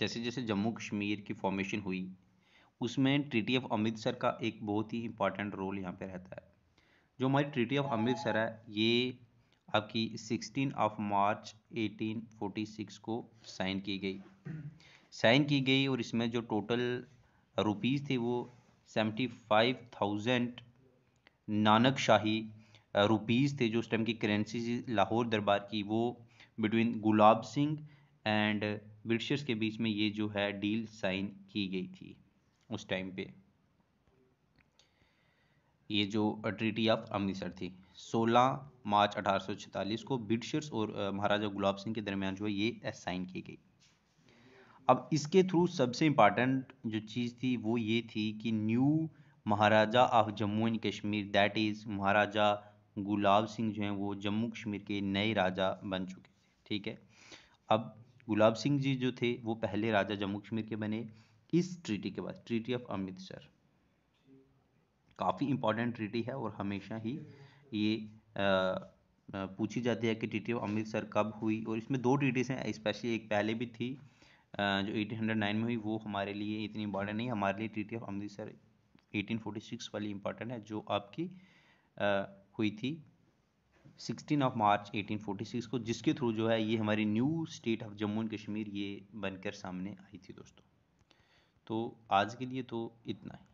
जैसे जैसे जम्मू कश्मीर की फॉर्मेशन हुई उसमें ट्रीटी ऑफ अमृतसर का एक बहुत ही इंपॉर्टेंट रोल यहाँ पे रहता है जो हमारी ट्रीटी ऑफ अमृतसर है ये आपकी 16 ऑफ मार्च 1846 को साइन की गई साइन की गई और इसमें जो टोटल रुपीज़ थे वो 75,000 नानक शाही रुपीज़ थे जो उस टाइम की करेंसी लाहौर दरबार की वो between Gulab Singh and Britishers के बीच में ये जो है डील साइन की गई थी उस टाइम पे ये जो ट्रीटी ऑफ अमृतसर थी 16 मार्च 1846 को ब्रिटिशर्स और महाराजा गुलाब सिंह के दरमियान जो है ये साइन की गई अब इसके थ्रू सबसे इम्पॉर्टेंट जो चीज़ थी वो ये थी कि new Maharaja of Jammu and Kashmir that is Maharaja Gulab Singh जो हैं वो जम्मू कश्मीर के नए राजा बन चुके थे ठीक है अब गुलाब सिंह जी जो थे वो पहले राजा जम्मू कश्मीर के बने इस ट्रीटी के बाद ट्रीटी ऑफ अमृतसर काफ़ी इंपॉर्टेंट ट्रीटी है और हमेशा ही ये आ, पूछी जाती है कि ट्रीटी ऑफ अमृतसर कब हुई और इसमें दो ट्रीटीज़ हैं स्पेशली एक पहले भी थी जो 1809 में हुई वो हमारे लिए इतनी इंपॉर्टेंट नहीं हमारे लिए ट्रीटी ऑफ अमृतसर 1846 वाली इंपॉर्टेंट है जो आपकी आ, हुई थी सिक्सटीन ऑफ मार्च 1846 को जिसके थ्रू जो है ये हमारी new state of Jammu and Kashmir ये बनकर सामने आई थी दोस्तों तो आज के लिए तो इतना ही